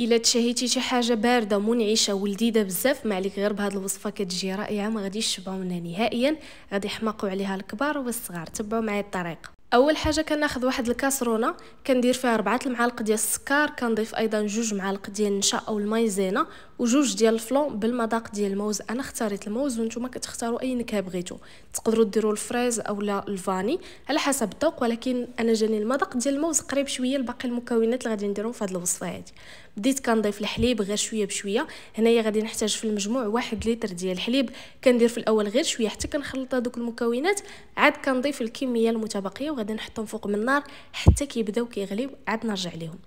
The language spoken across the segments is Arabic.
الا تشهيتي شي حاجه بارده منعشه ولذيذه بزاف ما عليك غير بهاد الوصفه كتجي رائعه ما غاديش تشبعوا منها نهائيا غادي يحماقوا عليها الكبار والصغار تبعوا معايا الطريقه اول حاجه كناخذ واحد الكاسرونه كندير فيها ربعة المعالق ديال السكر كنضيف ايضا جوج معالق ديال النشا او المايزينا وجوج ديال الفلون بالمذاق ديال الموز انا اختاريت الموز وانتم كتختاروا اي نكهه بغيتو تقدروا ديروا الفريز او لا الفاني على حسب الذوق ولكن انا جاني المذاق ديال الموز قريب شويه لباقي المكونات اللي غادي نديرهم في هذه الوصفه هذه بديت كنضيف الحليب غير شويه بشويه هنايا غادي نحتاج في المجموع واحد لتر ديال الحليب كندير في الاول غير شويه حتى كنخلط هذوك المكونات عاد كنضيف الكميه المتبقيه غادي نحطهم فوق من النار حتى كيبداو كيغليو عاد نرجع ليهم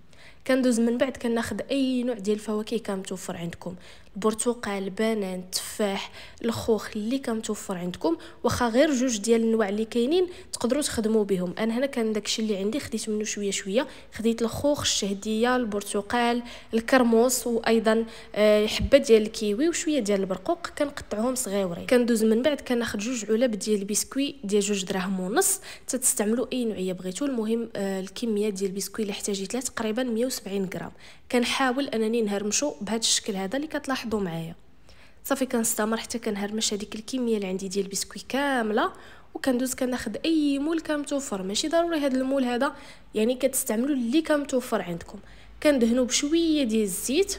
كندوز من بعد كناخد اي نوع ديال الفواكه كان متوفر عندكم البرتقال البنان التفاح الخوخ اللي كان متوفر عندكم واخا غير جوج ديال النوع اللي كاينين تقدروا تخدموا بهم انا هنا كان داكشي اللي عندي خديت منه شويه شويه خديت الخوخ الشهديه البرتقال الكرموس وايضا آه، حبه ديال الكيوي وشويه ديال البرقوق كنقطعهم صغيورين كندوز من بعد كناخد جوج علب ديال البسكوي ديال جوج دراهم ونص تستعملوا اي نوعيه بغيتوا المهم آه، الكميه ديال البسكوي اللي احتاجيت لها تقريبا 100 وسبعين غرام كنحاول انني نهرمشو بهذا الشكل هذا اللي كتلاحظوا معايا صافي كنستمر حتى كنهرمش هذيك الكميه اللي عندي ديال البسكوي كامله وكندوز كناخد اي مول كمتوفر ماشي ضروري هذا المول هذا يعني كتستعملوا اللي كمتوفر عندكم كندهنو بشويه ديال الزيت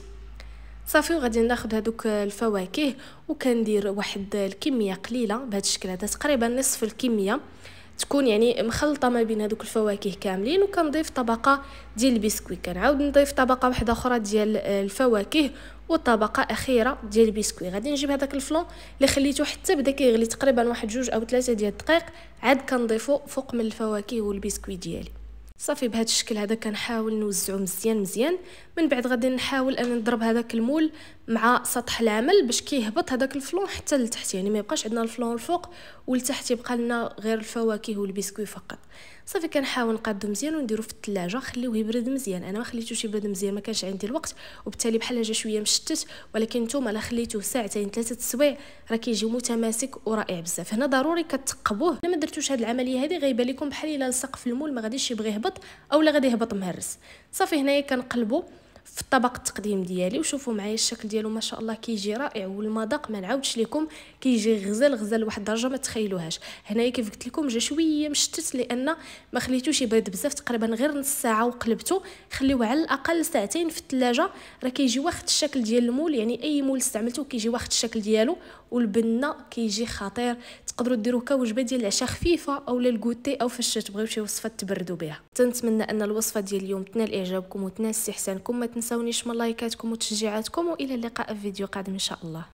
صافي وغادي ناخد هذوك الفواكه وكندير واحد الكميه قليله بهذا الشكل هذا تقريبا نصف الكميه تكون يعني مخلطه ما بين هذوك الفواكه كاملين وكنضيف طبقه ديال البسكوي كنعاود نضيف طبقه واحده اخرى ديال الفواكه وطبقه اخيره ديال البسكوي غادي نجيب هذاك الفلون اللي خليته حتى بدا كيغلي تقريبا واحد جوج او ثلاثه ديال الدقائق عاد كنضيفو فوق من الفواكه والبسكوي ديالي صافي بهذا الشكل هذا كنحاول نوزعو مزيان مزيان من بعد غادي نحاول ان نضرب هذاك المول مع سطح العمل باش كيهبط هذاك الفلون حتى لتحت يعني ما يبقاش عندنا الفلون الفوق ولتحت يبقى لنا غير الفواكه والبسكوي فقط صافي كنحاول نقادو مزيان ونديرو في الثلاجه خليوه يبرد مزيان انا ما خليتوش يبرد مزيان ما كانش عندي الوقت وبالتالي بحال جا شويه مشتت ولكن نتوما الا خليتوه ساعتين ثلاثه السوايع راه كيجي متماسك ورائع بزاف هنا ضروري كتقبوه الا ما درتوش هاد العمليه هذه غيبان لكم بحال الا لصق في المول ما غاديش يبغي يهبط اولا غادي يهبط مهرس صافي هنايا كنقلبو طبق التقديم ديالي وشوفوا معايا الشكل ديالو ما شاء الله كيجي رائع والمذاق ما نعاودش لكم كيجي غزال غزال لواحد الدرجه ما تخيلوهاش هنايا كيف قلت لكم جا شويه مشتت لان ما خليتوش يبرد بزاف تقريبا غير نص ساعه وقلبته خليوه على الاقل ساعتين في الثلاجه راه كيجي واخد الشكل ديال المول يعني اي مول استعملته كيجي واخد الشكل ديالو والبنه كيجي خطير تقدروا ديروه كوجبه ديال العشاء خفيفه اولا الكوتي او فاش تبغيو شي وصفه تبردوا بها تنتمنى ان الوصفه ديال اليوم تنال اعجابكم وتنال استحسانكم ما تنساو تنسونيش من لايكاتكم وتشجيعاتكم والى اللقاء في فيديو قادم ان شاء الله